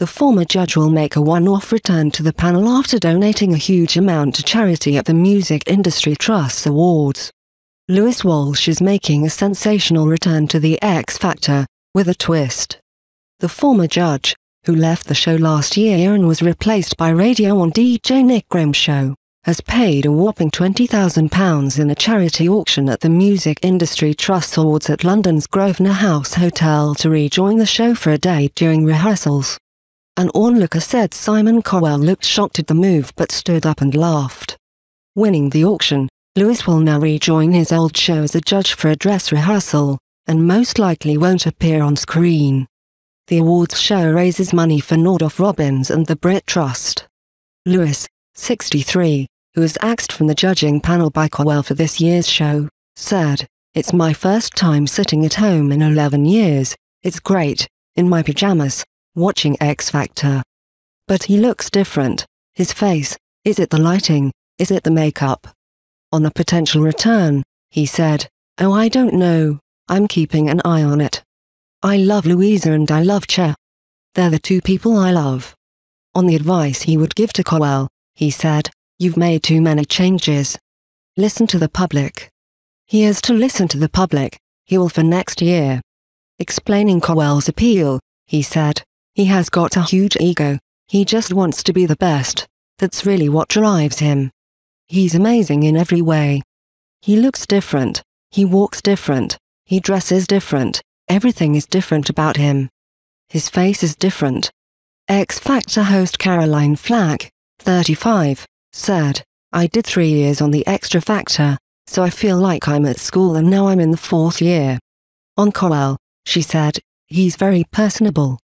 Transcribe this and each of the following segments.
The former judge will make a one-off return to the panel after donating a huge amount to charity at the Music Industry Trust Awards. Lewis Walsh is making a sensational return to the X Factor, with a twist. The former judge, who left the show last year and was replaced by Radio on DJ Nick Graham's Show, has paid a whopping £20,000 in a charity auction at the Music Industry Trust Awards at London's Grosvenor House Hotel to rejoin the show for a day during rehearsals. An onlooker said Simon Cowell looked shocked at the move but stood up and laughed. Winning the auction, Lewis will now rejoin his old show as a judge for a dress rehearsal, and most likely won't appear on screen. The awards show raises money for Nordoff Robbins and the Brit Trust. Lewis, 63, who was axed from the judging panel by Cowell for this year's show, said, It's my first time sitting at home in 11 years, it's great, in my pyjamas, watching X Factor. But he looks different. His face. Is it the lighting? Is it the makeup? On a potential return, he said, Oh, I don't know. I'm keeping an eye on it. I love Louisa and I love Che. They're the two people I love. On the advice he would give to Cowell, he said, You've made too many changes. Listen to the public. He has to listen to the public, he will for next year. Explaining Cowell's appeal, he said, he has got a huge ego, he just wants to be the best, that's really what drives him. He's amazing in every way. He looks different, he walks different, he dresses different, everything is different about him. His face is different. X Factor host Caroline Flack, 35, said, I did three years on the Extra Factor, so I feel like I'm at school and now I'm in the fourth year. On Coral, she said, he's very personable.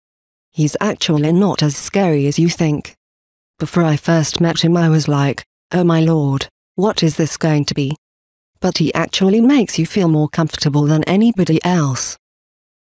He's actually not as scary as you think. Before I first met him I was like, oh my lord, what is this going to be? But he actually makes you feel more comfortable than anybody else.